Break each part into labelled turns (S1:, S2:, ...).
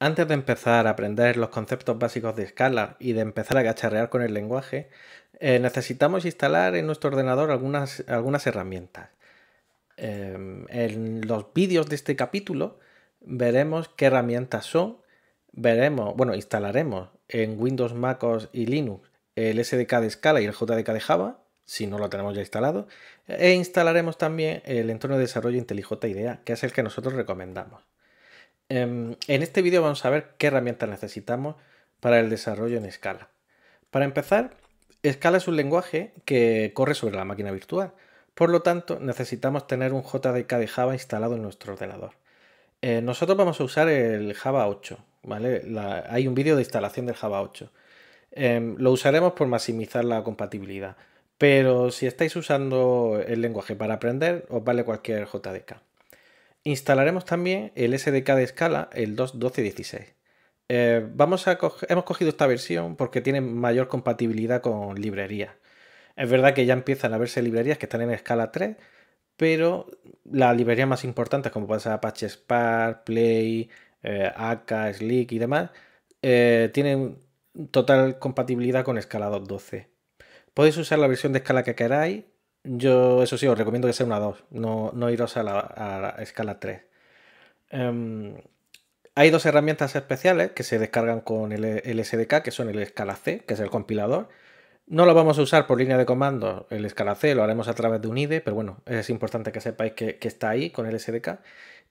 S1: Antes de empezar a aprender los conceptos básicos de escala y de empezar a cacharrear con el lenguaje, eh, necesitamos instalar en nuestro ordenador algunas, herramientas. Eh, en los vídeos de este capítulo veremos qué herramientas son, veremos, bueno, instalaremos en Windows, MacOS y Linux el SDK de escala y el JDK de Java, si no lo tenemos ya instalado, e instalaremos también el entorno de desarrollo IntelliJ IDEA, que es el que nosotros recomendamos. Em, en este vídeo vamos a ver qué herramientas necesitamos para el desarrollo en escala. Para empezar, Scala es un lenguaje que corre sobre la máquina virtual. Por lo tanto, necesitamos tener un JDK de Java instalado en nuestro ordenador. Eh, nosotros vamos a usar el Java 8, ¿vale? hay un vídeo de instalación del Java 8. Em, lo usaremos por maximizar la compatibilidad, pero si estáis usando el lenguaje para aprender, os vale cualquier JDK. Instalaremos también el SDK de escala, el 2.12.16. Eh, hemos cogido esta versión porque tiene mayor compatibilidad con librerías. Es verdad que ya empiezan a verse librerías que están en escala 3, pero las librerías más importantes, como puede ser Apache Spark, Play, eh, Slick y demás, eh, tienen total compatibilidad con escala 2.12. Podéis usar la versión de escala que queráis, yo, eso sí, os recomiendo que sea una 2, no, iros a la, escala 3. Em, hay dos herramientas especiales que se descargan con el SDK, que son el escala C, que es el compilador. No lo vamos a usar por línea de comando, el escala C, lo haremos a través de un IDE, pero bueno, es importante que sepáis que, está ahí con el SDK.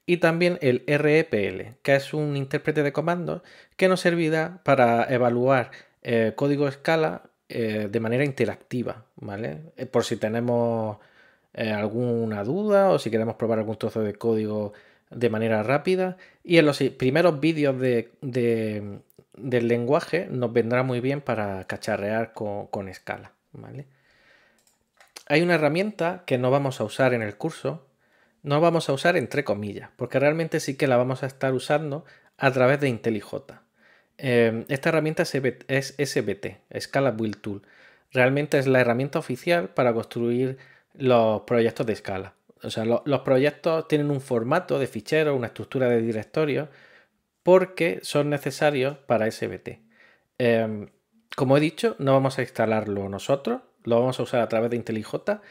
S1: Y también el REPL, que es un intérprete de comandos que nos servirá para evaluar eh, código escala eh, de manera interactiva, ¿vale? Eh, por si tenemos eh, alguna duda o si queremos probar algún trozo de código de manera rápida. Y en los primeros vídeos del lenguaje nos vendrá muy bien para cacharrear con, con escala, Hay una herramienta que no vamos a usar en el curso, no vamos a usar entre comillas, porque realmente sí que la vamos a estar usando a través de IntelliJ. Em, esta herramienta es SBT, Scala Build Tool. Realmente es la herramienta oficial para construir los proyectos de escala. O sea, los proyectos tienen un formato de fichero, una estructura de directorio, porque son necesarios para SBT. Em, como he dicho, no vamos a instalarlo nosotros, lo vamos a usar a través de IntelliJ,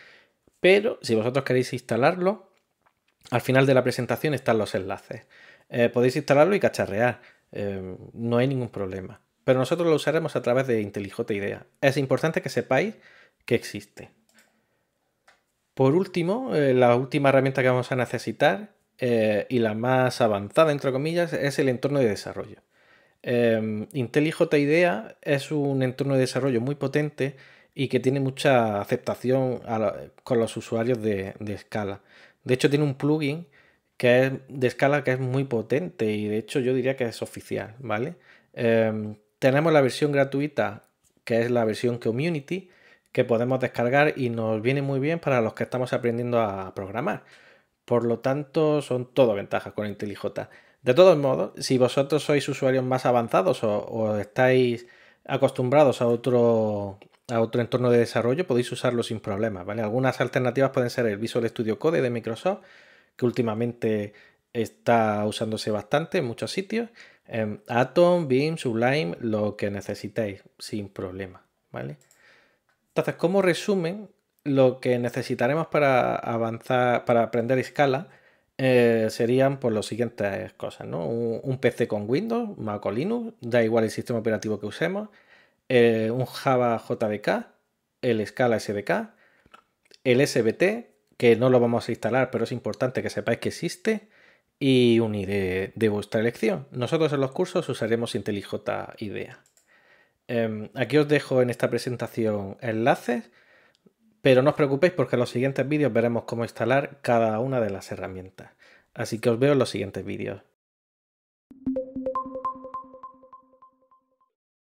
S1: pero si vosotros queréis instalarlo, al final de la presentación están los enlaces. Eh, podéis instalarlo y cacharrear. Em, no hay ningún problema. Pero nosotros lo usaremos a través de IntelliJ IDEA. Es importante que sepáis que existe. Por último, eh, la última herramienta que vamos a necesitar eh, y la más avanzada, entre comillas, es el entorno de desarrollo. Em, IntelliJ IDEA es un entorno de desarrollo muy potente y que tiene mucha aceptación con los usuarios de, escala. De hecho, tiene un plugin que es de escala que es muy potente y de hecho yo diría que es oficial, ¿vale? Em, tenemos la versión gratuita, que es la versión Community, que podemos descargar y nos viene muy bien para los que estamos aprendiendo a programar. Por lo tanto, son todo ventajas con IntelliJ. De todos modos, si vosotros sois usuarios más avanzados o, estáis acostumbrados a otro, a otro entorno de desarrollo, podéis usarlo sin problemas, ¿vale? Algunas alternativas pueden ser el Visual Studio Code de Microsoft, que últimamente está usándose bastante en muchos sitios. Em, Atom, Beam, Sublime, lo que necesitéis, sin problema, ¿vale? Entonces, como resumen, lo que necesitaremos para avanzar, para aprender escala, eh, serían por pues, las siguientes cosas, ¿no? Un, PC con Windows, Mac o Linux, da igual el sistema operativo que usemos, eh, un Java JDK, el Scala SDK, el SBT, que no lo vamos a instalar, pero es importante que sepáis que existe y un IDE eh, de vuestra elección. Nosotros en los cursos usaremos IntelliJ IDEA. Em, aquí os dejo en esta presentación enlaces, pero no os preocupéis porque en los siguientes vídeos veremos cómo instalar cada una de las herramientas. Así que os veo en los siguientes vídeos.